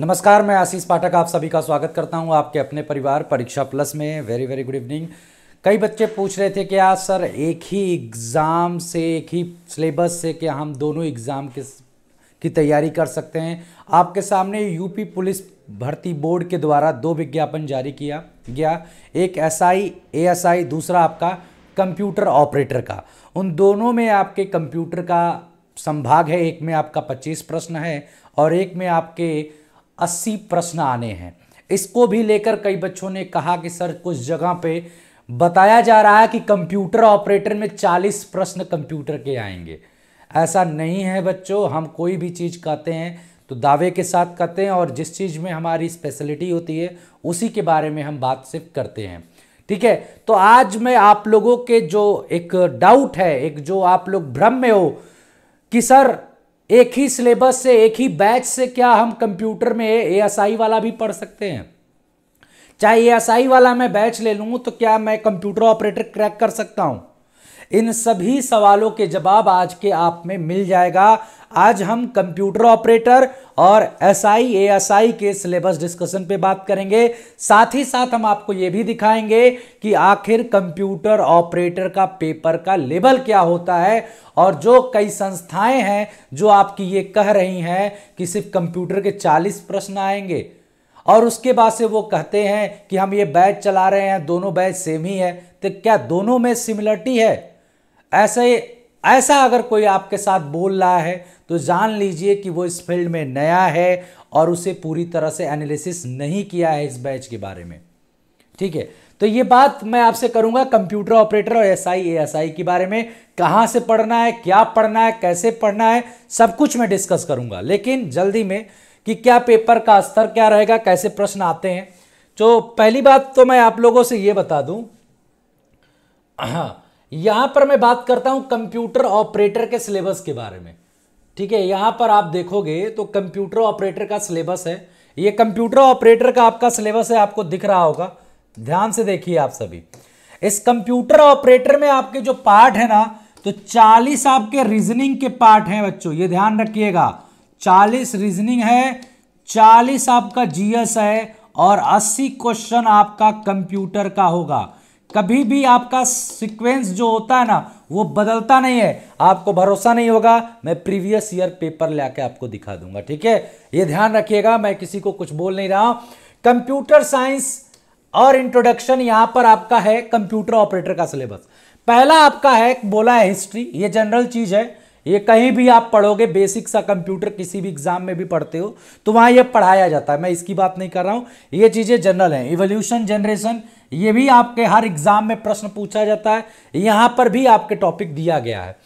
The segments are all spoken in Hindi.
नमस्कार मैं आशीष पाठक आप सभी का स्वागत करता हूं आपके अपने परिवार परीक्षा प्लस में वेरी वेरी गुड इवनिंग कई बच्चे पूछ रहे थे कि यार सर एक ही एग्ज़ाम से एक ही सिलेबस से क्या हम दोनों एग्ज़ाम के की तैयारी कर सकते हैं आपके सामने यूपी पुलिस भर्ती बोर्ड के द्वारा दो विज्ञापन जारी किया गया एक एसआई एएसआई दूसरा आपका कंप्यूटर ऑपरेटर का उन दोनों में आपके कंप्यूटर का संभाग है एक में आपका 25 प्रश्न है और एक में आपके अस्सी प्रश्न आने हैं इसको भी लेकर कई बच्चों ने कहा कि सर कुछ जगह पे बताया जा रहा है कि कंप्यूटर ऑपरेटर में चालीस प्रश्न कंप्यूटर के आएंगे ऐसा नहीं है बच्चों हम कोई भी चीज़ कहते हैं तो दावे के साथ कहते हैं और जिस चीज़ में हमारी स्पेशलिटी होती है उसी के बारे में हम बात सिर्फ करते हैं ठीक है तो आज मैं आप लोगों के जो एक डाउट है एक जो आप लोग भ्रम में हो कि सर एक ही सिलेबस से एक ही बैच से क्या हम कंप्यूटर में आई वाला भी पढ़ सकते हैं चाहे आई वाला मैं बैच ले लूँ तो क्या मैं कंप्यूटर ऑपरेटर क्रैक कर सकता हूँ इन सभी सवालों के जवाब आज के आप में मिल जाएगा आज हम कंप्यूटर ऑपरेटर और S I A S I के सिलेबस डिस्कशन पे बात करेंगे साथ ही साथ हम आपको ये भी दिखाएंगे कि आखिर कंप्यूटर ऑपरेटर का पेपर का लेवल क्या होता है और जो कई संस्थाएं हैं जो आपकी ये कह रही हैं कि सिर्फ कंप्यूटर के 40 प्रश्न आएंगे और उसके बाद से वो कहते हैं कि हम ये बैच चला रहे हैं दोनों बैच सेम ही है तो क्या दोनों में सिमिलरिटी है ऐसे ऐसा अगर कोई आपके साथ बोल रहा है तो जान लीजिए कि वो इस फील्ड में नया है और उसे पूरी तरह से एनालिसिस नहीं किया है इस बैच के बारे में ठीक है तो ये बात मैं आपसे करूंगा कंप्यूटर ऑपरेटर और एस आई एस आई के बारे में कहां से पढ़ना है क्या पढ़ना है कैसे पढ़ना है सब कुछ मैं डिस्कस करूंगा लेकिन जल्दी में कि क्या पेपर का स्तर क्या रहेगा कैसे प्रश्न आते हैं तो पहली बात तो मैं आप लोगों से ये बता दूं हाँ यहां पर मैं बात करता हूं कंप्यूटर ऑपरेटर के सिलेबस के बारे में ठीक है यहां पर आप देखोगे तो कंप्यूटर ऑपरेटर का सिलेबस है ये कंप्यूटर ऑपरेटर का आपका सिलेबस है आपको दिख रहा होगा ध्यान से देखिए आप सभी इस कंप्यूटर ऑपरेटर में आपके जो पार्ट है ना तो 40 आपके रीजनिंग के पार्ट हैं बच्चों ये ध्यान रखिएगा 40 रीजनिंग है 40 आपका जीएस है और 80 क्वेश्चन आपका कंप्यूटर का होगा कभी भी आपका सीक्वेंस जो होता है ना वो बदलता नहीं है आपको भरोसा नहीं होगा मैं प्रीवियस ईयर पेपर ला आपको दिखा दूंगा ठीक है ये ध्यान रखिएगा मैं किसी को कुछ बोल नहीं रहा हूं कंप्यूटर साइंस और इंट्रोडक्शन यहां पर आपका है कंप्यूटर ऑपरेटर का सिलेबस पहला आपका है बोला है हिस्ट्री ये जनरल चीज है ये कहीं भी आप पढ़ोगे बेसिक सा कंप्यूटर किसी भी एग्जाम में भी पढ़ते हो तो वहां ये पढ़ाया जाता है मैं इसकी बात नहीं कर रहा हूं ये चीजें जनरल हैं इवोल्यूशन जनरेशन ये भी आपके हर एग्जाम में प्रश्न पूछा जाता है यहां पर भी आपके टॉपिक दिया गया है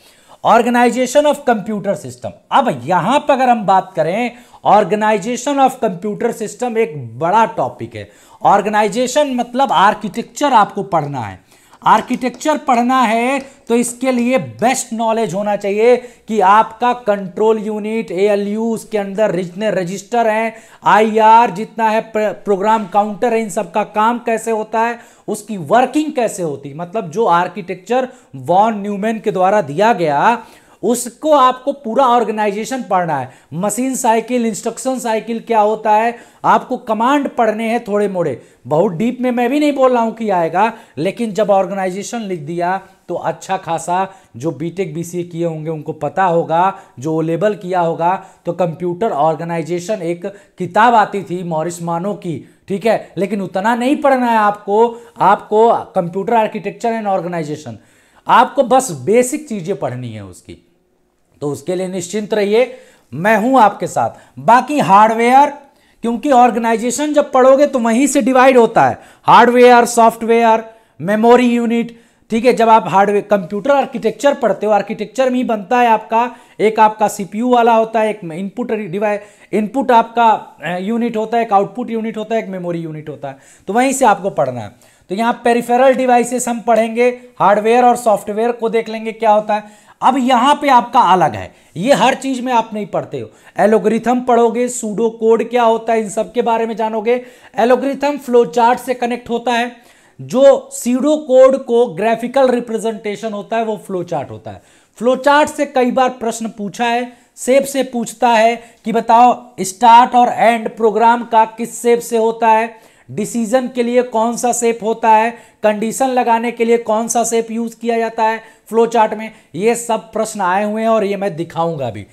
ऑर्गेनाइजेशन ऑफ कंप्यूटर सिस्टम अब यहां पर अगर हम बात करें ऑर्गेनाइजेशन ऑफ कंप्यूटर सिस्टम एक बड़ा टॉपिक है ऑर्गेनाइजेशन मतलब आर्किटेक्चर आपको पढ़ना है आर्किटेक्चर पढ़ना है तो इसके लिए बेस्ट नॉलेज होना चाहिए कि आपका कंट्रोल यूनिट यू उसके अंदर जितने रजिस्टर हैं आईआर जितना है प्रोग्राम काउंटर है इन सब का काम कैसे होता है उसकी वर्किंग कैसे होती मतलब जो आर्किटेक्चर वॉन न्यूमैन के द्वारा दिया गया उसको आपको पूरा ऑर्गेनाइजेशन पढ़ना है मशीन साइकिल इंस्ट्रक्शन साइकिल क्या होता है आपको कमांड पढ़ने हैं थोड़े मोड़े बहुत डीप में मैं भी नहीं बोल रहा हूं कि आएगा लेकिन जब ऑर्गेनाइजेशन लिख दिया तो अच्छा खासा जो बीटेक बीसीए किए होंगे उनको पता होगा जो लेबल किया होगा तो कंप्यूटर ऑर्गेनाइजेशन एक किताब आती थी मॉरिस मानो की ठीक है लेकिन उतना नहीं पढ़ना है आपको आपको कंप्यूटर आर्किटेक्चर एंड ऑर्गेनाइजेशन आपको बस बेसिक चीज़ें पढ़नी है उसकी तो उसके लिए निश्चिंत रहिए मैं हूं आपके साथ बाकी हार्डवेयर क्योंकि ऑर्गेनाइजेशन जब पढ़ोगे तो वहीं से डिवाइड होता है हार्डवेयर सॉफ्टवेयर मेमोरी यूनिट ठीक है जब आप हार्डवेयर कंप्यूटर आर्किटेक्चर पढ़ते हो आर्किटेक्चर में ही बनता है आपका एक आपका सीपीयू वाला होता है एक इनपुट डिवाइस इनपुट आपका यूनिट होता है एक आउटपुट यूनिट होता है एक मेमोरी यूनिट होता है तो वहीं से आपको पढ़ना है तो यहाँ पेरिफेरल डिवाइसेस हम पढ़ेंगे हार्डवेयर और सॉफ्टवेयर को देख लेंगे क्या होता है अब यहां पे आपका अलग है ये हर चीज में आप नहीं पढ़ते हो एलोग्रिथम पढ़ोगे सूडो कोड क्या होता है इन सब के बारे में जानोगे एलोग्रिथम फ्लो चार्ट से कनेक्ट होता है जो सीडो कोड को ग्राफिकल रिप्रेजेंटेशन होता है वो फ्लो चार्ट होता है फ्लो चार्ट से कई बार प्रश्न पूछा है सेब से पूछता है कि बताओ स्टार्ट और एंड प्रोग्राम का किस सेब से होता है डिसीजन के लिए कौन सा सेप होता है कंडीशन लगाने के लिए कौन सा सेप यूज किया जाता है फ्लो चार्ट में ये सब प्रश्न आए हुए हैं और ये मैं दिखाऊंगा भी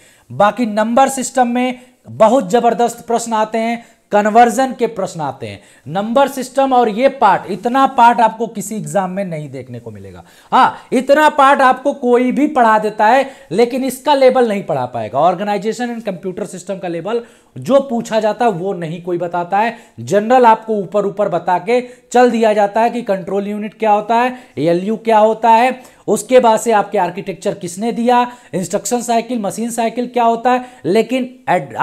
बाकी नंबर सिस्टम में बहुत जबरदस्त प्रश्न आते हैं कन्वर्जन के प्रश्न आते हैं नंबर सिस्टम और ये पार्ट इतना पार्ट आपको किसी एग्जाम में नहीं देखने को मिलेगा हाँ इतना पार्ट आपको कोई भी पढ़ा देता है लेकिन इसका लेवल नहीं पढ़ा पाएगा ऑर्गेनाइजेशन एंड कंप्यूटर सिस्टम का लेवल जो पूछा जाता है वो नहीं कोई बताता है जनरल आपको ऊपर ऊपर बता के चल दिया जाता है कि कंट्रोल यूनिट क्या होता है एल क्या होता है उसके बाद से आपके आर्किटेक्चर किसने दिया इंस्ट्रक्शन साइकिल मशीन साइकिल क्या होता है लेकिन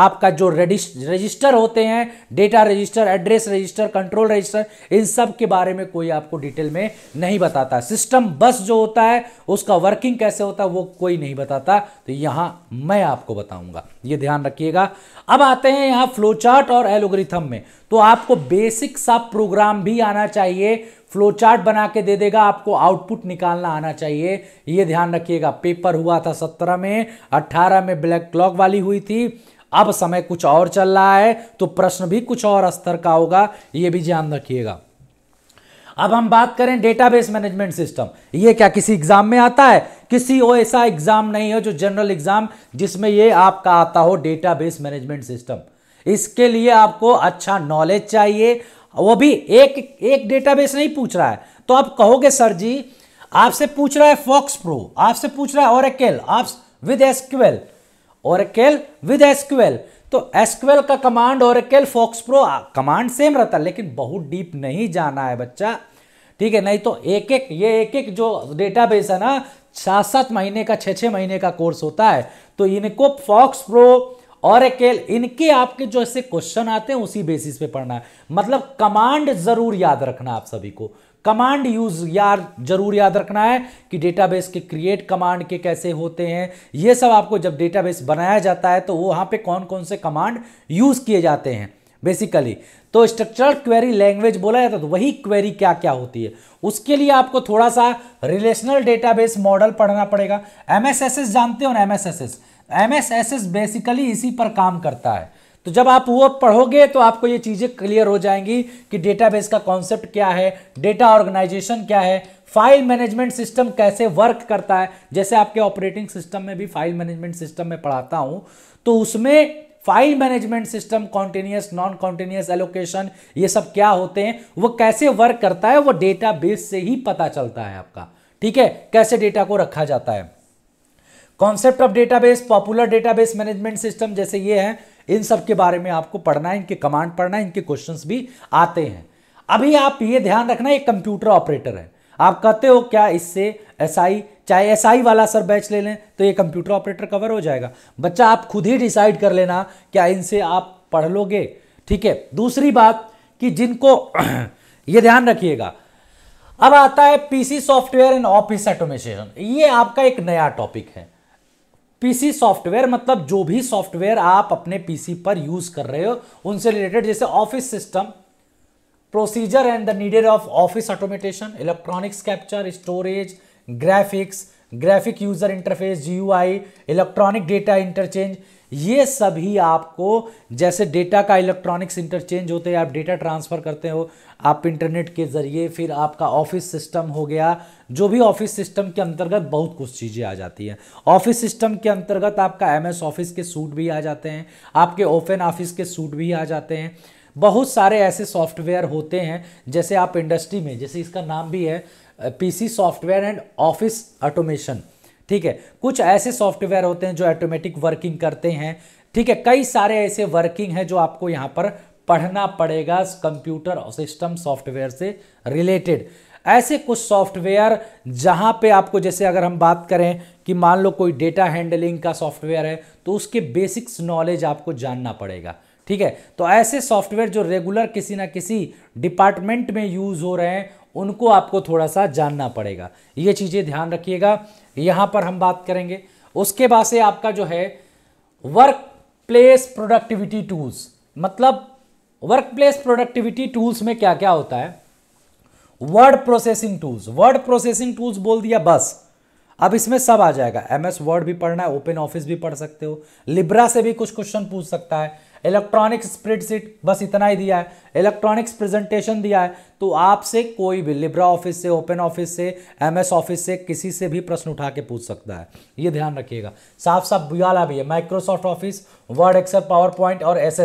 आपका जो रजिस्टर होते हैं data register address register control register इन सब के बारे में कोई आपको डिटेल में नहीं बताता सिस्टम बस जो होता है उसका वर्किंग कैसे होता है वो कोई नहीं बताता तो यहां मैं आपको बताऊंगा ये ध्यान रखिएगा अब आते आते हैं यहाँ फ्लोचार्ट और एलोग्रिथम में तो आपको बेसिक सा प्रोग्राम भी आना चाहिए फ्लोचार्ट बना के दे देगा आपको आउटपुट निकालना आना चाहिए ये ध्यान रखिएगा पेपर हुआ था सत्रह में अट्ठारह में ब्लैक क्लॉक वाली हुई थी अब समय कुछ और चल रहा है तो प्रश्न भी कुछ और स्तर का होगा ये भी ध्यान रखिएगा अब हम बात करें डेटाबेस मैनेजमेंट सिस्टम ये क्या किसी एग्जाम में आता है किसी और ऐसा एग्जाम नहीं है जो जनरल एग्जाम जिसमें ये आपका आता हो डेटाबेस मैनेजमेंट सिस्टम इसके लिए आपको अच्छा नॉलेज चाहिए वो भी एक एक डेटाबेस नहीं पूछ रहा है तो आप कहोगे सर जी आपसे पूछ रहा है फॉक्स प्रो आपसे पूछ रहा है ओरेकेल आप with SQL Oracle with SQL तो एसक्वेल का कमांड और एकल फॉक्स प्रो कमांड सेम रहता है लेकिन बहुत डीप नहीं जाना है बच्चा ठीक है नहीं तो एक एक ये एक एक जो डेटाबेस है ना सात सात महीने का छः छः महीने का कोर्स होता है तो इनको फॉक्स प्रो और एकेल, इनके आपके जो ऐसे क्वेश्चन आते हैं उसी बेसिस पे पढ़ना है मतलब कमांड जरूर याद रखना आप सभी को कमांड यूज यार जरूर याद रखना है कि डेटाबेस के क्रिएट कमांड के कैसे होते हैं ये सब आपको जब डेटाबेस बनाया जाता है तो वहाँ पे कौन कौन से कमांड यूज किए जाते हैं बेसिकली तो स्ट्रक्चरल क्वेरी लैंग्वेज बोला जाता है तो वही क्वेरी क्या क्या होती है उसके लिए आपको थोड़ा सा रिलेशनल डेटाबेस मॉडल पढ़ना पड़ेगा एमएसएसएस जानते हो ना एमएसएसएस एमएसएसएस बेसिकली इसी पर काम करता है तो जब आप वो पढ़ोगे तो आपको ये चीज़ें क्लियर हो जाएंगी कि डेटाबेस का कॉन्सेप्ट क्या है डेटा ऑर्गेनाइजेशन क्या है फाइल मैनेजमेंट सिस्टम कैसे वर्क करता है जैसे आपके ऑपरेटिंग सिस्टम में भी फाइल मैनेजमेंट सिस्टम में पढ़ाता हूं तो उसमें file management system continuous non continuous allocation ये सब क्या होते हैं वो कैसे वर्क करता है वो डेटा से ही पता चलता है आपका ठीक है कैसे डेटा को रखा जाता है concept of database popular database management system जैसे ये है इन सब के बारे में आपको पढ़ना है इनके कमांड पढ़ना है इनके क्वेश्चंस भी आते हैं अभी आप ये ध्यान रखना एक कंप्यूटर ऑपरेटर है आप कहते हो क्या इससे एसआई चाहे एसआई वाला सर बैच ले लें तो ये कंप्यूटर ऑपरेटर कवर हो जाएगा बच्चा आप खुद ही डिसाइड कर लेना क्या इनसे आप पढ़ लोगे ठीक है दूसरी बात कि जिनको ये ध्यान रखिएगा अब आता है PC software and office automation ये आपका एक नया टॉपिक है पीसी सॉफ्टवेयर मतलब जो भी सॉफ्टवेयर आप अपने पीसी पर यूज कर रहे हो उनसे रिलेटेड जैसे office system procedure and the needed of office automation electronics capture storage graphics graphic user interface GUI electronic data interchange ये सभी आपको जैसे डेटा का इलेक्ट्रॉनिक्स इंटरचेंज होते हैं आप डेटा ट्रांसफ़र करते हो आप इंटरनेट के ज़रिए फिर आपका ऑफिस सिस्टम हो गया जो भी ऑफिस सिस्टम के अंतर्गत बहुत कुछ चीज़ें आ जाती हैं ऑफिस सिस्टम के अंतर्गत आपका एमएस ऑफिस के सूट भी आ जाते हैं आपके ओपन ऑफिस के सूट भी आ जाते हैं बहुत सारे ऐसे सॉफ्टवेयर होते हैं जैसे आप इंडस्ट्री में जैसे इसका नाम भी है P software and office automation ठीक है कुछ ऐसे सॉफ्टवेयर होते हैं जो ऑटोमेटिक वर्किंग करते हैं ठीक है कई सारे ऐसे वर्किंग हैं जो आपको यहां पर पढ़ना पड़ेगा कंप्यूटर और सिस्टम सॉफ्टवेयर से रिलेटेड ऐसे कुछ सॉफ्टवेयर जहां पे आपको जैसे अगर हम बात करें कि मान लो कोई डेटा हैंडलिंग का सॉफ्टवेयर है तो उसके बेसिक्स नॉलेज आपको जानना पड़ेगा ठीक है तो ऐसे सॉफ्टवेयर जो रेगुलर किसी ना किसी डिपार्टमेंट में यूज़ हो रहे हैं उनको आपको थोड़ा सा जानना पड़ेगा ये चीज़ें ध्यान रखिएगा यहाँ पर हम बात करेंगे उसके बाद से आपका जो है वर्क प्लेस प्रोडक्टिविटी टूल्स मतलब वर्क प्लेस प्रोडक्टिविटी टूल्स में क्या क्या होता है word processing tools word processing tools बोल दिया बस अब इसमें सब आ जाएगा एमएस वर्ड भी पढ़ना है ओपन ऑफिस भी पढ़ सकते हो लिब्रा से भी कुछ क्वेश्चन पूछ सकता है इलेक्ट्रॉनिक्स स्प्रेडशीट बस इतना ही दिया है इलेक्ट्रॉनिक्स प्रेजेंटेशन दिया है तो आपसे कोई भी लिब्रा ऑफिस से ओपन ऑफिस से एमएस ऑफिस से किसी से भी प्रश्न उठा के पूछ सकता है ये ध्यान रखिएगा साफ साफ बुआला भी है Microsoft office word excel PowerPoint और एस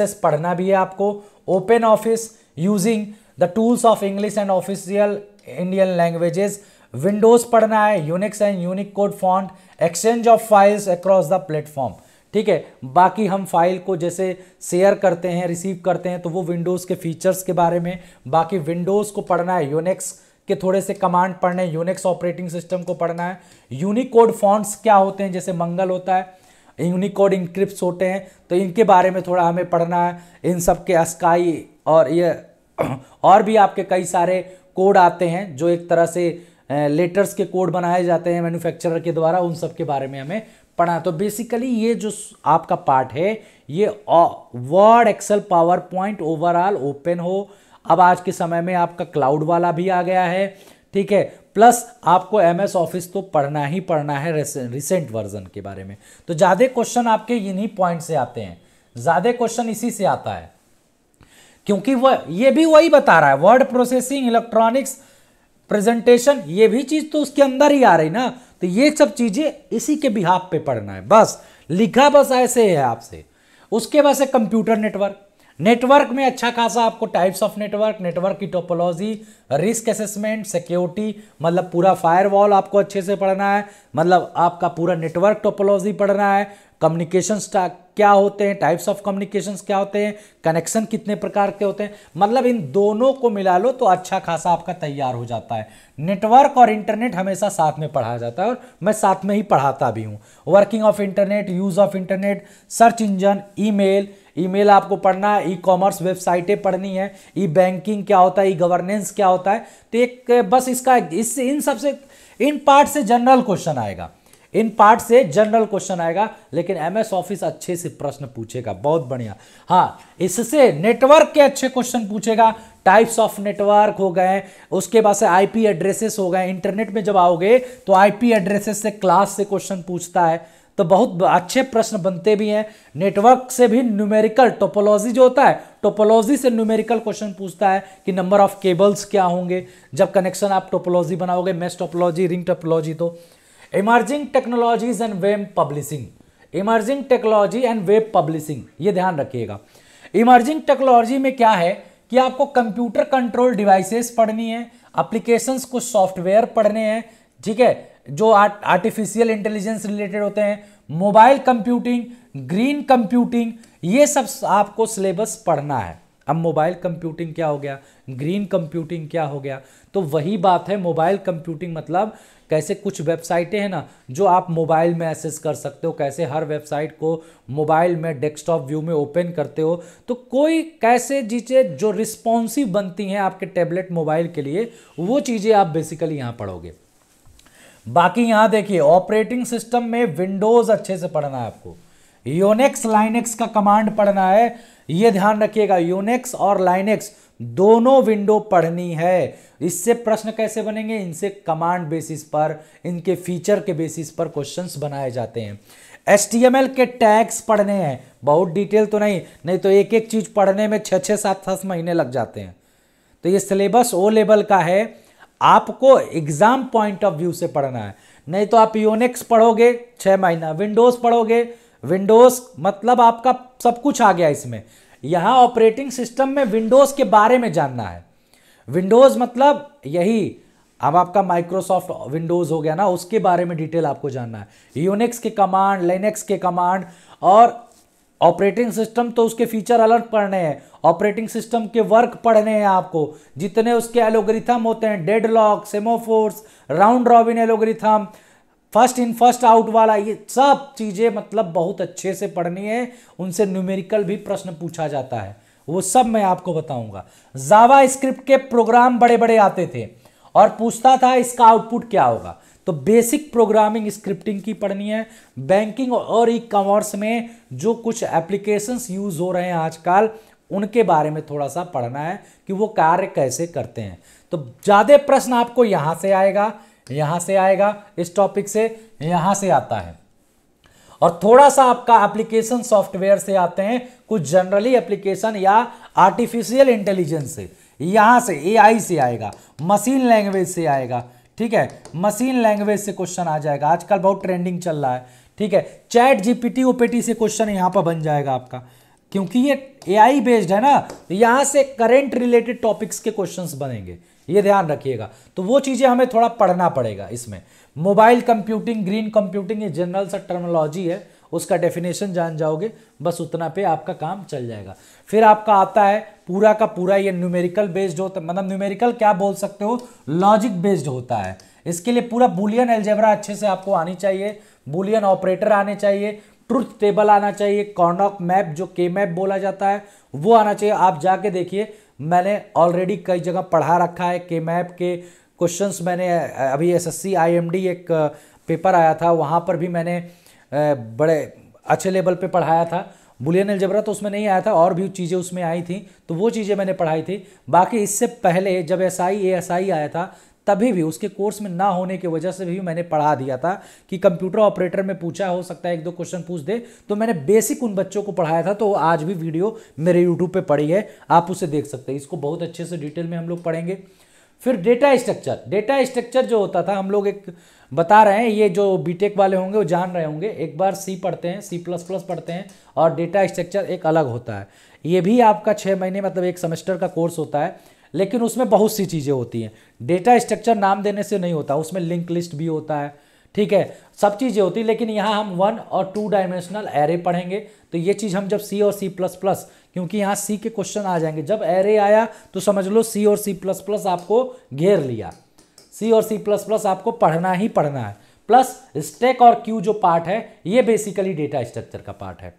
एस पढ़ना भी है आपको open office using the tools of English and official Indian languages Windows पढ़ना है Unix and Unicode font exchange of files across the platform ठीक है बाकी हम फाइल को जैसे शेयर करते हैं रिसीव करते हैं तो वो विंडोज़ के फीचर्स के बारे में बाकी विंडोज़ को पढ़ना है यूनिक्स के थोड़े से कमांड पढ़ने यूनिक्स ऑपरेटिंग सिस्टम को पढ़ना है यूनिकोड फॉन्ट्स क्या होते हैं जैसे मंगल होता है यूनिकोड इंक्रिप्ट होते हैं तो इनके बारे में थोड़ा हमें पढ़ना है इन सब के अस्काई और ये और भी आपके कई सारे कोड आते हैं जो एक तरह से लेटर्स के कोड बनाए जाते हैं मैन्युफैक्चरर के द्वारा उन सब के बारे में हमें पढ़ा तो बेसिकली ये जो आपका पार्ट है ये word excel PowerPoint overall open हो अब आज के समय में आपका क्लाउड वाला भी आ गया है ठीक है प्लस आपको एम एस ऑफिस तो पढ़ना ही पढ़ना है रिसेंट वर्जन के बारे में तो ज़्यादा क्वेश्चन आपके इन्हीं पॉइंट से आते हैं ज़्यादा क्वेश्चन इसी से आता है क्योंकि वह ये भी वही बता रहा है वर्ड प्रोसेसिंग इलेक्ट्रॉनिक्स प्रेजेंटेशन ये भी चीज़ तो उसके अंदर ही आ रही ना तो ये सब चीज़ें इसी के बिहाफ पे पढ़ना है बस लिखा बस ऐसे है आपसे उसके बाद है कंप्यूटर नेटवर्क नेटवर्क में अच्छा खासा आपको टाइप्स ऑफ नेटवर्क नेटवर्क की टोपोलॉजी रिस्क असेसमेंट सिक्योरिटी मतलब पूरा फायरवॉल आपको अच्छे से पढ़ना है मतलब आपका पूरा नेटवर्क टोपोलॉजी पढ़ना है कम्युनिकेशन क्या होते हैं टाइप्स ऑफ कम्युनिकेशन क्या होते हैं कनेक्शन कितने प्रकार के होते हैं मतलब इन दोनों को मिला लो तो अच्छा खासा आपका तैयार हो जाता है नेटवर्क और इंटरनेट हमेशा साथ में पढ़ाया जाता है और मैं साथ में ही पढ़ाता भी हूँ working of internet use of internet search engine email email आपको पढ़ना है ई कॉमर्स वेबसाइटें पढ़नी है ई बैंकिंग क्या होता है ई गवर्नेंस क्या होता है तो एक बस इसका इस इन सबसे इन पार्ट से जनरल क्वेश्चन आएगा इन पार्ट से जनरल क्वेश्चन आएगा लेकिन एमएस ऑफिस अच्छे से प्रश्न पूछेगा बहुत बढ़िया हाँ इससे नेटवर्क के अच्छे क्वेश्चन पूछेगा टाइप्स ऑफ नेटवर्क हो गए उसके बाद से आईपी एड्रेसेस हो गए इंटरनेट में जब आओगे तो आईपी एड्रेसेस से क्लास से क्वेश्चन पूछता है तो बहुत अच्छे प्रश्न बनते भी हैं नेटवर्क से भी न्यूमेरिकल टोपोलॉजी जो होता है टोपोलॉजी से न्यूमेरिकल क्वेश्चन पूछता है कि नंबर ऑफ केबल्स क्या होंगे जब कनेक्शन आप टोपोलॉजी बनाओगे मेस टोपोलॉजी रिंग टोपोलॉजी तो emerging technologies and web publishing emerging technology and web publishing ये ध्यान रखिएगा इमर्जिंग टेक्नोलॉजी में क्या है कि आपको कंप्यूटर कंट्रोल डिवाइसेस पढ़नी है अप्लीकेशन को सॉफ्टवेयर पढ़ने हैं ठीक है जो आर्टिफिशियल इंटेलिजेंस रिलेटेड होते हैं मोबाइल कंप्यूटिंग ग्रीन कंप्यूटिंग ये सब आपको सिलेबस पढ़ना है अब मोबाइल कंप्यूटिंग क्या हो गया ग्रीन कंप्यूटिंग क्या हो गया तो वही बात है मोबाइल कंप्यूटिंग मतलब कैसे कुछ वेबसाइटें हैं ना जो आप मोबाइल में एसेस कर सकते हो कैसे हर वेबसाइट को मोबाइल में डेस्कटॉप व्यू में ओपन करते हो तो कोई कैसे चीज़ें जो रिस्पॉन्सिव बनती हैं आपके टैबलेट मोबाइल के लिए वो चीज़ें आप बेसिकली यहाँ पढ़ोगे बाकी यहाँ देखिए ऑपरेटिंग सिस्टम में विंडोज़ अच्छे से पढ़ना है आपको यूनेक्स लाइनेक्स का कमांड पढ़ना है ये ध्यान रखिएगा यूनेक्स और लाइनेक्स दोनों विंडो पढ़नी है इससे प्रश्न कैसे बनेंगे इनसे कमांड बेसिस पर इनके फीचर के बेसिस पर क्वेश्चंस बनाए जाते हैं एल के टैग्स पढ़ने हैं बहुत डिटेल तो नहीं नहीं तो एक एक चीज़ पढ़ने में छः छः सात सात महीने लग जाते हैं तो ये सिलेबस ओ लेवल का है आपको एग्ज़ाम पॉइंट ऑफ व्यू से पढ़ना है नहीं तो आप यूनिक्स पढ़ोगे छः महीना विंडोज़ पढ़ोगे विंडोज़ मतलब आपका सब कुछ आ गया इसमें यहां ऑपरेटिंग सिस्टम में विंडोज़ के बारे में जानना है विंडोज़ मतलब यही अब आपका माइक्रोसॉफ्ट विंडोज़ हो गया ना उसके बारे में डिटेल आपको जानना है यूनिक्स के कमांड लेनेक्स के कमांड और ऑपरेटिंग सिस्टम तो उसके फीचर अलर्ट पढ़ने हैं ऑपरेटिंग सिस्टम के वर्क पढ़ने हैं आपको जितने उसके एलोग्रिथम होते हैं deadlock semaphores round robin algorithm first in first out वाला ये सब चीज़ें मतलब बहुत अच्छे से पढ़नी है उनसे न्यूमेरिकल भी प्रश्न पूछा जाता है वो सब मैं आपको बताऊंगा जावा स्क्रिप्ट के प्रोग्राम बड़े बड़े आते थे और पूछता था इसका आउटपुट क्या होगा तो बेसिक प्रोग्रामिंग स्क्रिप्टिंग की पढ़नी है बैंकिंग और ई कॉमर्स में जो कुछ एप्लीकेशंस यूज हो रहे हैं आजकल उनके बारे में थोड़ा सा पढ़ना है कि वो कार्य कैसे करते हैं तो ज़्यादा प्रश्न आपको यहाँ से आएगा यहां से आएगा इस टॉपिक से यहां से आता है और थोड़ा सा आपका एप्लीकेशन सॉफ्टवेयर से आते हैं कुछ जनरली एप्लीकेशन या आर्टिफिशियल इंटेलिजेंस से यहां से एआई से आएगा मशीन लैंग्वेज से आएगा ठीक है मशीन लैंग्वेज से क्वेश्चन आ जाएगा आजकल बहुत ट्रेंडिंग चल रहा है ठीक है चैट जीपीटी ओपीटी से क्वेश्चन यहां पर बन जाएगा आपका क्योंकि ये एआई बेस्ड है ना यहां से करेंट रिलेटेड टॉपिक्स के क्वेश्चंस बनेंगे ये ध्यान रखिएगा तो वो चीज़ें हमें थोड़ा पढ़ना पड़ेगा इसमें मोबाइल कंप्यूटिंग ग्रीन कंप्यूटिंग ये जनरल सा टर्मोलॉजी है उसका डेफिनेशन जान जाओगे बस उतना पे आपका काम चल जाएगा फिर आपका आता है पूरा का पूरा ये न्यूमेरिकल बेस्ड होता मतलब न्यूमेरिकल क्या बोल सकते हो लॉजिक बेस्ड होता है इसके लिए पूरा बुलियन एल्जेबरा अच्छे से आपको आनी चाहिए बुलियन ऑपरेटर आने चाहिए ट्रुथ टेबल आना चाहिए कॉर्नॉक मैप जो के मैप बोला जाता है वो आना चाहिए आप जाके देखिए मैंने ऑलरेडी कई जगह पढ़ा रखा है के मैप के क्वेश्चंस मैंने अभी एसएससी आईएमडी एक पेपर आया था वहाँ पर भी मैंने बड़े अच्छे लेवल पे पढ़ाया था बुलियन अलजबरा तो उसमें नहीं आया था और भी चीज़ें उसमें आई थी तो वो चीज़ें मैंने पढ़ाई थी बाकी इससे पहले जब एस आई ए एस आई आया था तभी भी उसके कोर्स में ना होने की वजह से भी मैंने पढ़ा दिया था कि कंप्यूटर ऑपरेटर में पूछा हो सकता है एक दो क्वेश्चन पूछ दे तो मैंने बेसिक उन बच्चों को पढ़ाया था तो आज भी वीडियो मेरे यूट्यूब पर पड़ी है आप उसे देख सकते हैं इसको बहुत अच्छे से डिटेल में हम लोग पढ़ेंगे फिर डेटा स्ट्रक्चर डेटा स्ट्रक्चर जो होता था हम लोग एक बता रहे हैं ये जो बीटेक वाले होंगे वो जान रहे होंगे एक बार सी पढ़ते हैं सी प्लस प्लस पढ़ते हैं और डेटा स्ट्रक्चर एक अलग होता है ये भी आपका छः महीने मतलब एक सेमेस्टर का कोर्स होता है लेकिन उसमें बहुत सी चीज़ें होती हैं डेटा स्ट्रक्चर नाम देने से नहीं होता उसमें लिंक लिस्ट भी होता है ठीक है सब चीज़ें होती लेकिन यहाँ हम वन और टू डायमेंशनल एरे पढ़ेंगे तो ये चीज़ हम जब सी और सी प्लस प्लस क्योंकि यहाँ सी के क्वेश्चन आ जाएंगे जब एरे आया तो समझ लो सी और सी प्लस प्लस आपको घेर लिया सी और सी प्लस प्लस आपको पढ़ना ही पढ़ना है प्लस स्टेक और क्यू जो पार्ट है ये बेसिकली डेटा स्ट्रक्चर का पार्ट है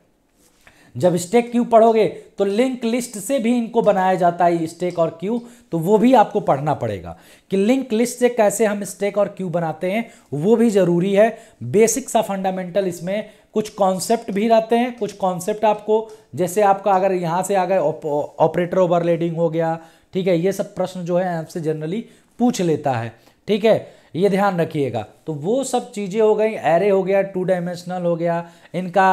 जब स्टेक क्यू पढ़ोगे तो लिंक लिस्ट से भी इनको बनाया जाता है स्टेक और क्यू तो वो भी आपको पढ़ना पड़ेगा कि लिंक लिस्ट से कैसे हम स्टेक और क्यू बनाते हैं वो भी ज़रूरी है बेसिक सा फंडामेंटल इसमें कुछ कॉन्सेप्ट भी रहते हैं कुछ कॉन्सेप्ट आपको जैसे आपका अगर यहाँ से आ गए ऑपरेटर ओवरलेडिंग हो गया ठीक है ये सब प्रश्न जो है आपसे जनरली पूछ लेता है ठीक है ये ध्यान रखिएगा तो वो सब चीज़ें हो गई एरे हो गया टू डायमेंशनल हो गया इनका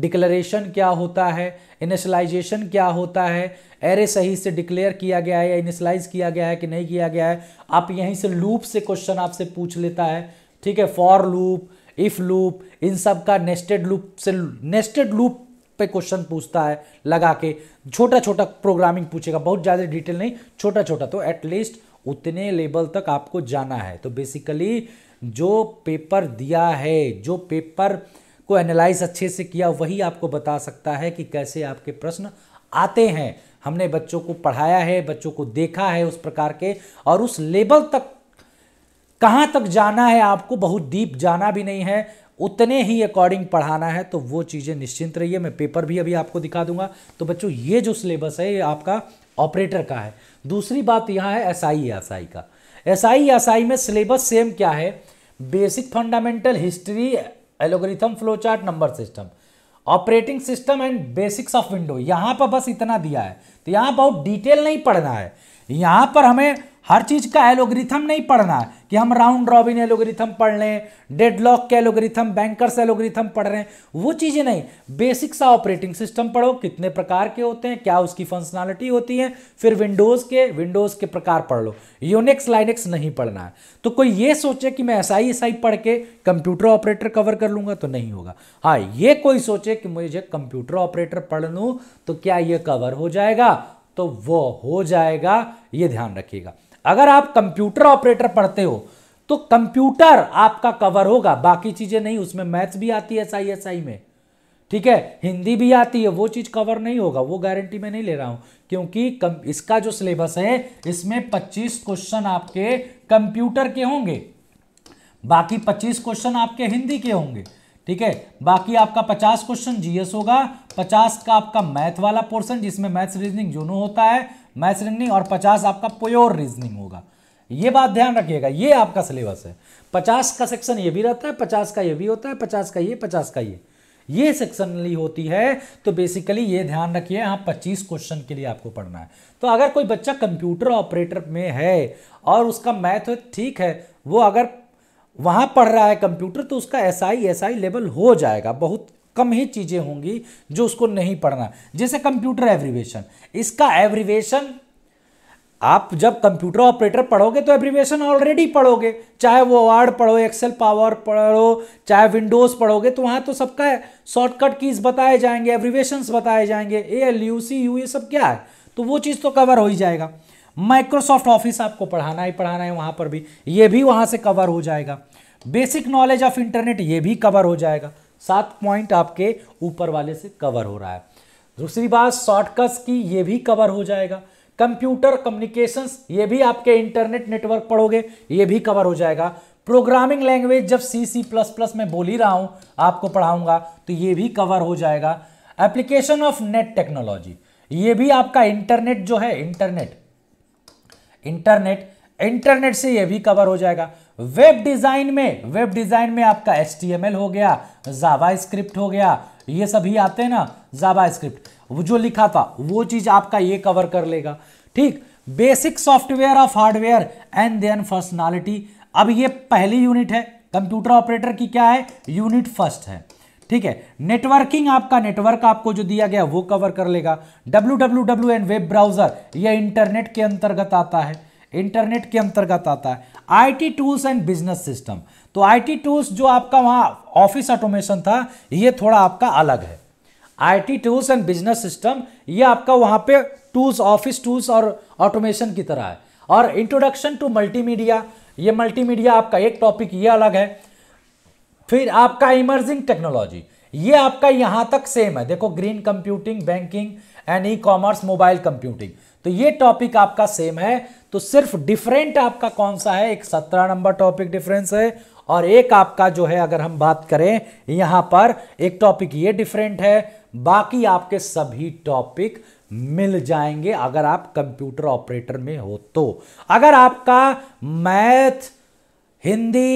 डिक्लेरेशन क्या होता है इनिशलाइजेशन क्या होता है एरे सही से डिक्लेयर किया गया है या इनिशलाइज किया गया है कि नहीं किया गया है आप यहीं से लूप से क्वेश्चन आपसे पूछ लेता है ठीक है फॉर लूप इफ लूप इन सब का नेस्टेड लूप से नेस्टेड लूप पे क्वेश्चन पूछता है लगा के छोटा छोटा प्रोग्रामिंग पूछेगा बहुत ज़्यादा डिटेल नहीं छोटा छोटा तो एटलीस्ट उतने लेवल तक आपको जाना है तो बेसिकली जो पेपर दिया है जो पेपर को एनालाइज अच्छे से किया वही आपको बता सकता है कि कैसे आपके प्रश्न आते हैं हमने बच्चों को पढ़ाया है बच्चों को देखा है उस प्रकार के और उस लेवल तक कहाँ तक जाना है आपको बहुत डीप जाना भी नहीं है उतने ही अकॉर्डिंग पढ़ाना है तो वो चीज़ें निश्चिंत रहिए मैं पेपर भी अभी आपको दिखा दूंगा तो बच्चों ये जो सिलेबस है ये आपका ऑपरेटर का है दूसरी बात यहाँ है एस आई एस आई का एस आई एस आई में सिलेबस सेम क्या है basic fundamental history algorithm flow chart number system operating system and basics of window यहाँ पर बस इतना दिया है तो यहाँ बहुत डिटेल नहीं पढ़ना है यहाँ पर हमें हर चीज़ का एलोग्रिथम नहीं पढ़ना है कि हम राउंड रॉबिन एलोग्रिथम पढ़ लें डेडलॉक के एलोग्रिथम बैंकर्स एलोग्रिथम पढ़ रहे हैं वो चीज़ें नहीं बेसिक सा ऑपरेटिंग सिस्टम पढ़ो कितने प्रकार के होते हैं क्या उसकी फंक्शनैलिटी होती है फिर विंडोज़ के विंडोज़ के प्रकार पढ़ लो यूनिक्स लाइनेक्स नहीं पढ़ना है तो कोई ये सोचे कि मैं ऐसा ही ऐसा ही पढ़ के कंप्यूटर ऑपरेटर कवर कर लूंगा तो नहीं होगा हाँ ये कोई सोचे कि मुझे कंप्यूटर ऑपरेटर पढ़ लूँ तो क्या ये कवर हो जाएगा तो वो हो जाएगा ये ध्यान रखिएगा अगर आप कंप्यूटर ऑपरेटर पढ़ते हो तो कंप्यूटर आपका कवर होगा बाकी चीजें नहीं उसमें मैथ्स भी आती है आई में ठीक है हिंदी भी आती है वो चीज़ कवर नहीं होगा वो गारंटी मैं नहीं ले रहा हूं क्योंकि कम, इसका जो सिलेबस है इसमें 25 क्वेश्चन आपके कंप्यूटर के होंगे बाकी 25 क्वेश्चन आपके हिंदी के होंगे ठीक है बाकी आपका 50 क्वेश्चन जीएस होगा 50 का आपका मैथ वाला पोर्शन जिसमें मैथ्स रीजनिंग जोनो होता है मैथ्स रीजनिंग और पचास आपका प्योर रीजनिंग होगा ये बात ध्यान रखिएगा ये आपका सिलेबस है पचास का सेक्शन ये भी रहता है पचास का ये भी होता है पचास का ये पचास का ये ये सेक्शनली होती है तो बेसिकली ये ध्यान रखिए यहाँ पच्चीस क्वेश्चन के लिए आपको पढ़ना है तो अगर कोई बच्चा कंप्यूटर ऑपरेटर में है और उसका मैथ ठीक है वो अगर वहाँ पढ़ रहा है कंप्यूटर तो उसका S I S I level हो जाएगा बहुत कम ही चीज़ें होंगी जो उसको नहीं पढ़ना जैसे कंप्यूटर एवरीवेशन इसका एवरीवेशन आप जब कंप्यूटर ऑपरेटर पढ़ोगे तो एब्रीवेशन ऑलरेडी पढ़ोगे चाहे वो वर्ड पढ़ो एक्सेल पावर पढ़ो चाहे विंडोज़ पढ़ोगे तो वहां तो सबका शॉर्टकट कीज बताए जाएंगे एब्रीवेशंस बताए जाएंगे A L U C U ये सब क्या है तो वो चीज़ तो कवर हो ही जाएगा माइक्रोसॉफ्ट ऑफिस आपको पढ़ाना ही पढ़ाना है वहां पर भी ये भी वहां से कवर हो जाएगा बेसिक नॉलेज ऑफ इंटरनेट ये भी कवर हो जाएगा सात पॉइंट आपके ऊपर वाले से कवर हो रहा है दूसरी बात शॉर्टकट्स की ये भी कवर हो जाएगा कंप्यूटर कम्युनिकेशंस ये भी आपके इंटरनेट नेटवर्क पढ़ोगे ये भी कवर हो जाएगा प्रोग्रामिंग लैंग्वेज जब सी सी प्लस प्लस में बोल ही रहा हूँ आपको पढ़ाऊंगा तो ये भी कवर हो जाएगा एप्लीकेशन ऑफ नेट टेक्नोलॉजी ये भी आपका इंटरनेट जो है इंटरनेट इंटरनेट इंटरनेट से ये भी कवर हो जाएगा वेब डिजाइन में वेब डिजाइन में आपका एच हो गया जावा स्क्रिप्ट हो गया ये सभी आते हैं ना जावा स्क्रिप्ट जो लिखा था वो चीज आपका ये कवर कर लेगा ठीक basic software of hardware and then personality अब ये पहली यूनिट है कंप्यूटर ऑपरेटर की क्या है यूनिट फर्स्ट है ठीक है नेटवर्किंग आपका नेटवर्क आपको जो दिया गया वो कवर कर लेगा W W W and web browser यह इंटरनेट के अंतर्गत आता है इंटरनेट के अंतर्गत आता है IT tools and business system तो आईटी टूल्स जो आपका वहां ऑफिस ऑटोमेशन था ये थोड़ा आपका अलग है IT tools and business system ये आपका वहां पे टूल्स ऑफिस टूल्स और ऑटोमेशन की तरह है और इंट्रोडक्शन टू मल्टीमीडिया ये मल्टीमीडिया आपका एक टॉपिक ये अलग है फिर आपका इमर्जिंग टेक्नोलॉजी ये आपका यहां तक सेम है देखो green computing banking and e commerce mobile computing तो ये टॉपिक आपका सेम है तो सिर्फ डिफरेंट आपका कौन सा है एक सत्रह नंबर टॉपिक डिफरेंस है और एक आपका जो है अगर हम बात करें यहां पर एक टॉपिक ये डिफरेंट है बाकी आपके सभी टॉपिक मिल जाएंगे अगर आप कंप्यूटर ऑपरेटर में हो तो अगर आपका मैथ हिंदी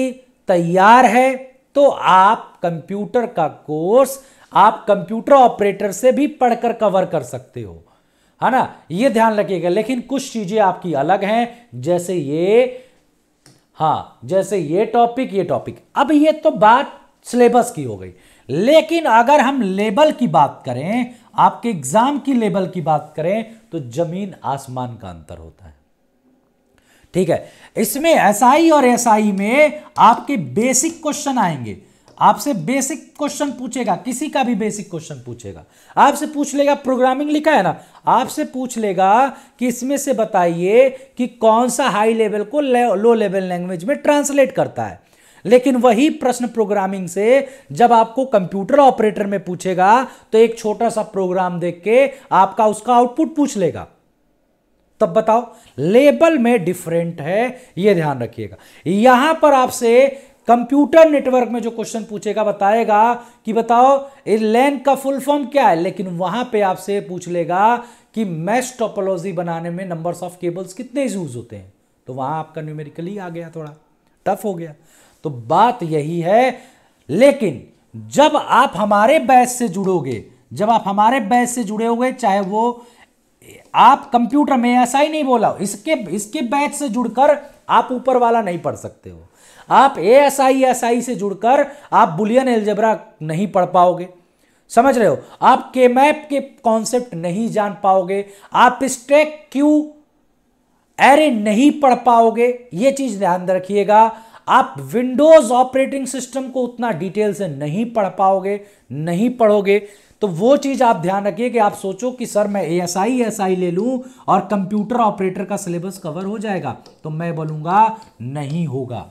तैयार है तो आप कंप्यूटर का कोर्स आप कंप्यूटर ऑपरेटर से भी पढ़कर कवर कर सकते हो है हाँ ना ये ध्यान रखिएगा लेकिन कुछ चीज़ें आपकी अलग हैं जैसे ये हाँ जैसे ये टॉपिक ये टॉपिक अब ये तो बात सिलेबस की हो गई लेकिन अगर हम लेबल की बात करें आपके एग्जाम की लेबल की बात करें तो जमीन आसमान का अंतर होता है ठीक है इसमें एसआई और एसआई में आपके बेसिक क्वेश्चन आएंगे आपसे बेसिक क्वेश्चन पूछेगा किसी का भी बेसिक क्वेश्चन पूछेगा आपसे पूछ लेगा प्रोग्रामिंग लिखा है ना आपसे पूछ लेगा कि इसमें से बताइए कि कौन सा हाई लेवल को ले, लो लेवल लैंग्वेज में ट्रांसलेट करता है लेकिन वही प्रश्न प्रोग्रामिंग से जब आपको कंप्यूटर ऑपरेटर में पूछेगा तो एक छोटा सा प्रोग्राम देख के आपका उसका आउटपुट पूछ लेगा तब बताओ लेबल में डिफरेंट है यह ध्यान रखिएगा यहां पर आपसे कंप्यूटर नेटवर्क में जो क्वेश्चन पूछेगा बताएगा कि बताओ ये लैन का फुल फॉर्म क्या है लेकिन वहां पे आपसे पूछ लेगा कि मैश टोपोलॉजी बनाने में नंबर्स ऑफ केबल्स कितने यूज होते हैं तो वहां आपका न्यूमेरिकली आ गया थोड़ा टफ हो गया तो बात यही है लेकिन जब आप हमारे बैच से जुड़ोगे जब आप हमारे बैच से जुड़े होगे चाहे वो आप कंप्यूटर में ऐसा ही नहीं बोला इसके इसके बैच से जुड़कर आप ऊपर वाला नहीं पढ़ सकते हो आप ए एस आई एस आई से जुड़कर आप बुलियन एल्जेब्रा नहीं पढ़ पाओगे समझ रहे हो आप के मैप के कॉन्सेप्ट नहीं जान पाओगे आप स्टेक क्यू एरे नहीं पढ़ पाओगे ये चीज ध्यान रखिएगा आप विंडोज ऑपरेटिंग सिस्टम को उतना डिटेल से नहीं पढ़ पाओगे नहीं पढ़ोगे तो वो चीज़ आप ध्यान रखिए कि आप सोचो कि सर मैं ए एस आई एस आई ले लूं और कंप्यूटर ऑपरेटर का सिलेबस कवर हो जाएगा तो मैं बोलूंगा नहीं होगा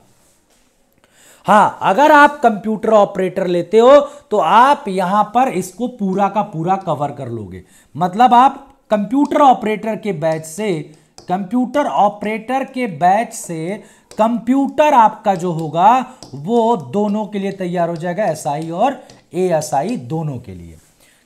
हाँ अगर आप कंप्यूटर ऑपरेटर लेते हो तो आप यहां पर इसको पूरा का पूरा कवर कर लोगे मतलब आप कंप्यूटर ऑपरेटर के बैच से कंप्यूटर ऑपरेटर के बैच से कंप्यूटर आपका जो होगा वो दोनों के लिए तैयार हो जाएगा एसआई और एएसआई दोनों के लिए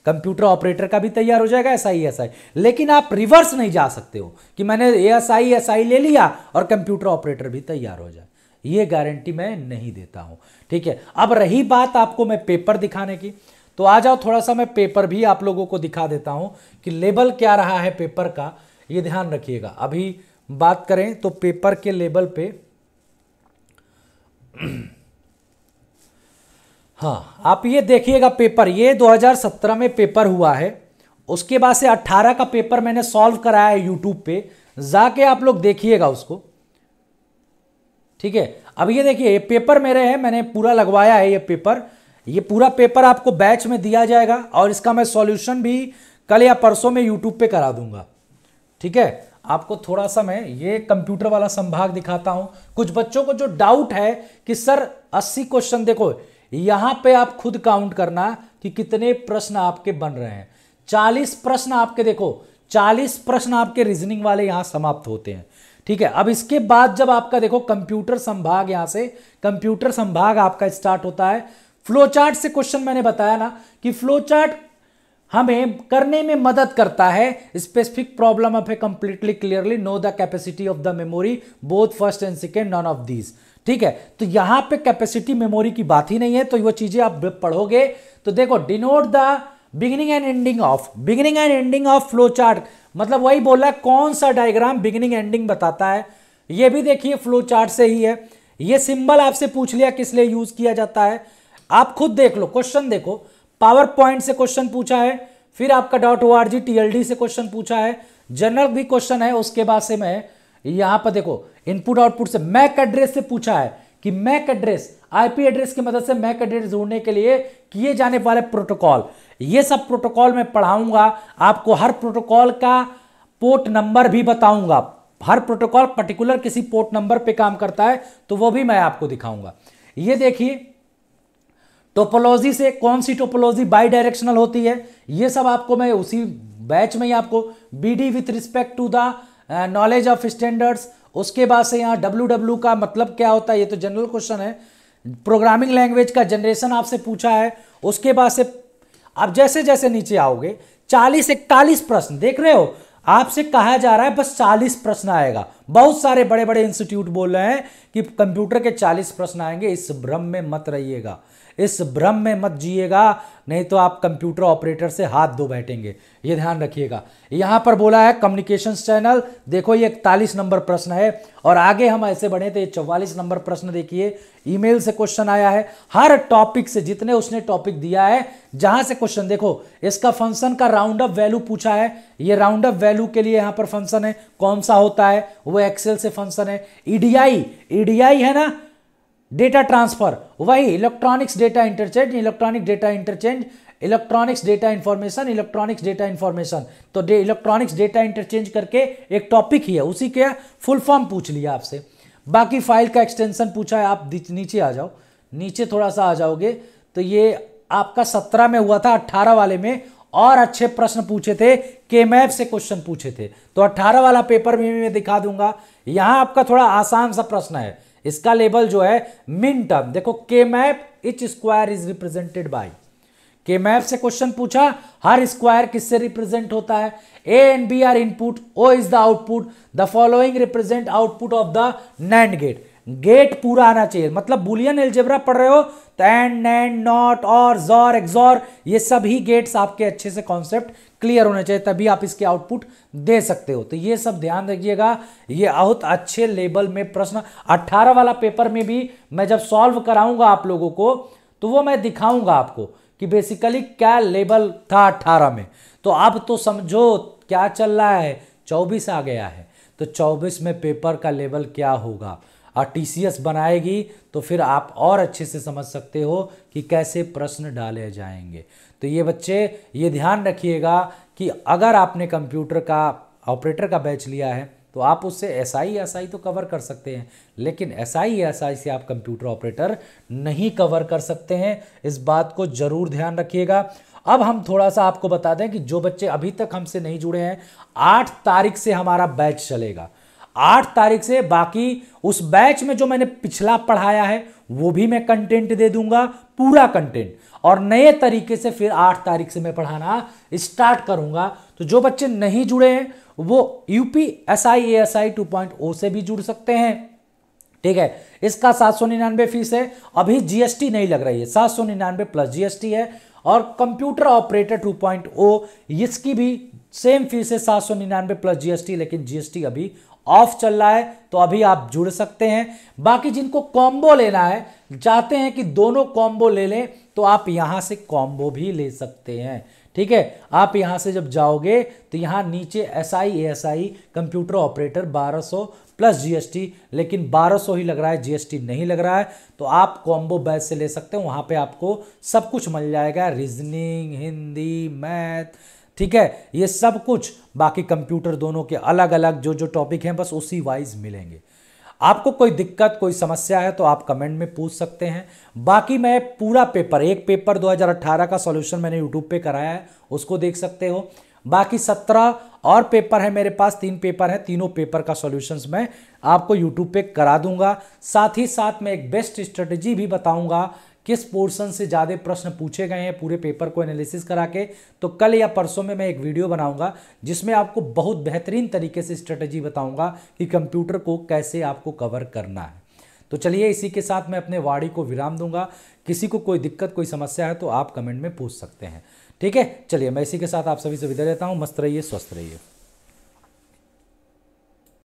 कंप्यूटर ऑपरेटर का भी तैयार हो जाएगा एस आई एस आई लेकिन आप रिवर्स नहीं जा सकते हो कि मैंने एस आई एस आई ले लिया और कंप्यूटर ऑपरेटर भी तैयार हो जाए ये गारंटी मैं नहीं देता हूं ठीक है अब रही बात आपको मैं पेपर दिखाने की तो आ जाओ थोड़ा सा मैं पेपर भी आप लोगों को दिखा देता हूं कि लेबल क्या रहा है पेपर का ये ध्यान रखिएगा अभी बात करें तो पेपर के लेबल पे हाँ आप ये देखिएगा पेपर ये 2017 में पेपर हुआ है उसके बाद से 18 का पेपर मैंने सॉल्व कराया है यूट्यूब पे जाके आप लोग देखिएगा उसको ठीक है अब ये देखिए ये पेपर मेरे हैं मैंने पूरा लगवाया है ये पेपर ये पूरा पेपर आपको बैच में दिया जाएगा और इसका मैं सॉल्यूशन भी कल या परसों में यूट्यूब पे करा दूंगा ठीक है आपको थोड़ा सा मैं ये कंप्यूटर वाला संभाग दिखाता हूं कुछ बच्चों को जो डाउट है कि सर 80 क्वेश्चन देखो यहां पे आप खुद काउंट करना कि कितने प्रश्न आपके बन रहे हैं 40 प्रश्न आपके देखो 40 प्रश्न आपके रीजनिंग वाले यहां समाप्त होते हैं ठीक है अब इसके बाद जब आपका देखो कंप्यूटर संभाग यहां से कंप्यूटर संभाग आपका स्टार्ट होता है फ्लो चार्ट से क्वेश्चन मैंने बताया ना कि फ्लो चार्ट हमें करने में मदद करता है specific problem of a completely clearly know the capacity of the memory both first and second none of these ठीक है तो यहां पे कैपेसिटी मेमोरी की बात ही नहीं है तो वो चीजें आप पढ़ोगे तो देखो denote the beginning and ending of beginning and ending of flow chart मतलब वही बोला है कौन सा डायग्राम बिगिनिंग एंडिंग बताता है ये भी देखिए फ्लो चार्ट से ही है ये सिंबल आपसे पूछ लिया किस लिए यूज किया जाता है आप खुद देख लो क्वेश्चन देखो पावर पॉइंट से क्वेश्चन पूछा है फिर आपका dot O R G T L D से क्वेश्चन पूछा है जनरल भी क्वेश्चन है उसके बाद से मैं यहां पर देखो इनपुट आउटपुट से मैक एड्रेस से पूछा है कि मैक एड्रेस आईपी एड्रेस की मदद से मैक एड्रेस जोड़ने के लिए किए जाने वाले प्रोटोकॉल ये सब प्रोटोकॉल में पढ़ाऊंगा आपको हर प्रोटोकॉल का पोर्ट नंबर भी बताऊंगा हर प्रोटोकॉल पर्टिकुलर किसी पोर्ट नंबर पे काम करता है तो वो भी मैं आपको दिखाऊंगा ये देखिए टोपोलॉजी से कौन सी टोपोलॉजी बाई डायरेक्शनल होती है ये सब आपको मैं उसी बैच में ही आपको बीडी with respect to the knowledge of standards उसके बाद से यहाँ डब्ल्यू डब्ल्यू का मतलब क्या होता है ये तो जनरल क्वेश्चन है प्रोग्रामिंग लैंग्वेज का जनरेशन आपसे पूछा है उसके बाद से आप जैसे जैसे नीचे आओगे चालीस इकतालीस प्रश्न देख रहे हो आपसे कहा जा रहा है बस चालीस प्रश्न आएगा बहुत सारे बड़े बड़े इंस्टीट्यूट बोल रहे हैं कि कंप्यूटर के चालीस प्रश्न आएंगे इस भ्रम में मत रहिएगा इस भ्रम में मत जिएगा नहीं तो आप कंप्यूटर ऑपरेटर से हाथ धो बैठेंगे ये ध्यान रखिएगा यहाँ पर बोला है कम्युनिकेशन चैनल देखो ये इकतालीस नंबर प्रश्न है और आगे हम ऐसे बढ़े तो ये चौवालीस नंबर प्रश्न देखिए ईमेल से क्वेश्चन आया है हर टॉपिक से जितने उसने टॉपिक दिया है जहां से क्वेश्चन देखो इसका फंक्शन का राउंड अप वैल्यू पूछा है ये राउंड अप वैल्यू के लिए यहां पर फंक्शन है कौन सा होता है वो एक्सेल से फंक्शन है ईडीआई e ईडीआई e है ना डेटा ट्रांसफर वही electronics data interchange electronic data interchange electronics data information electronics data information तो डे इलेक्ट्रॉनिक्स डेटा इंटरचेंज करके एक टॉपिक ही है उसी के फुल फॉर्म पूछ लिया आपसे बाकी फाइल का एक्सटेंशन पूछा है आप नीचे आ जाओ नीचे थोड़ा सा आ जाओगे तो ये आपका सत्रह में हुआ था अट्ठारह वाले में और अच्छे प्रश्न पूछे थे के मैप से क्वेश्चन पूछे थे तो अट्ठारह वाला पेपर भी मैं दिखा दूंगा यहाँ आपका थोड़ा आसान सा प्रश्न है इसका लेबल जो है मिन टर्म देखो K map each square is represented by K map से क्वेश्चन पूछा हर स्क्वायर किससे रिप्रेजेंट होता है A and B are input O is the output the following represent output of the NAND gate gate पूरा आना चाहिए मतलब बुलियन एल्जेब्रा पढ़ रहे हो तो एंड नैंड नॉट और जॉर एक्सॉर ये सभी गेट्स आपके अच्छे से कॉन्सेप्ट क्लियर होना चाहिए तभी आप इसके आउटपुट दे सकते हो तो ये सब ध्यान रखिएगा ये बहुत अच्छे लेवल में प्रश्न 18 वाला पेपर में भी मैं जब सॉल्व कराऊंगा आप लोगों को तो वो मैं दिखाऊंगा आपको कि बेसिकली क्या लेवल था अट्ठारह में तो अब तो समझो क्या चल रहा है चौबीस आ गया है तो चौबीस में पेपर का लेवल क्या होगा और टी बनाएगी तो फिर आप और अच्छे से समझ सकते हो कि कैसे प्रश्न डाले जाएंगे तो ये बच्चे ये ध्यान रखिएगा कि अगर आपने कंप्यूटर का ऑपरेटर का बैच लिया है तो आप उससे एस आई एस आई तो कवर कर सकते हैं लेकिन एस आई एस आई से आप कंप्यूटर ऑपरेटर नहीं कवर कर सकते हैं इस बात को ज़रूर ध्यान रखिएगा अब हम थोड़ा सा आपको बता दें कि जो बच्चे अभी तक हमसे नहीं जुड़े हैं आठ तारीख से हमारा बैच चलेगा आठ तारीख से बाकी उस बैच में जो मैंने पिछला पढ़ाया है वो भी मैं कंटेंट दे दूंगा पूरा कंटेंट और नए तरीके से फिर आठ तारीख से मैं पढ़ाना स्टार्ट करूंगा तो जो बच्चे नहीं जुड़े हैं वो UP S I A S I two point O से भी जुड़ सकते हैं ठीक है इसका सात सौ निन्यानवे फीस है अभी जीएसटी नहीं लग रही है सात सौ निन्यानवे प्लस जीएसटी है और computer operator two point O इसकी भी सेम फीस है सात सौ निन्यानवे प्लस जीएसटी लेकिन जीएसटी अभी ऑफ चल रहा है तो अभी आप जुड़ सकते हैं बाकी जिनको कॉम्बो लेना है चाहते हैं कि दोनों कॉम्बो ले लें तो आप यहाँ से कॉम्बो भी ले सकते हैं ठीक है आप यहाँ से जब जाओगे तो यहाँ नीचे S I S I computer operator 1200 plus GST लेकिन 1200 ही लग रहा है जीएसटी नहीं लग रहा है तो आप कॉम्बो बैच से ले सकते हैं वहां पे आपको सब कुछ मिल जाएगा रीजनिंग हिंदी मैथ ठीक है ये सब कुछ बाकी कंप्यूटर दोनों के अलग अलग जो जो टॉपिक हैं बस उसी वाइज मिलेंगे आपको कोई दिक्कत कोई समस्या है तो आप कमेंट में पूछ सकते हैं बाकी मैं पूरा पेपर एक पेपर 2018 का सॉल्यूशन मैंने यूट्यूब पे कराया है उसको देख सकते हो बाकी 17 और पेपर है मेरे पास तीन पेपर है तीनों पेपर का सोल्यूशन मैं आपको यूट्यूब पे करा दूंगा साथ ही साथ मैं एक बेस्ट स्ट्रेटजी भी बताऊंगा किस पोर्शन से ज़्यादा प्रश्न पूछे गए हैं पूरे पेपर को एनालिसिस करा के तो कल या परसों में मैं एक वीडियो बनाऊंगा जिसमें आपको बहुत बेहतरीन तरीके से स्ट्रेटजी बताऊंगा कि कंप्यूटर को कैसे आपको कवर करना है तो चलिए इसी के साथ मैं अपने वाड़ी को विराम दूंगा किसी को कोई दिक्कत कोई समस्या है तो आप कमेंट में पूछ सकते हैं ठीक है चलिए मैं इसी के साथ आप सभी से विदा लेता हूँ मस्त रहिए स्वस्थ रहिए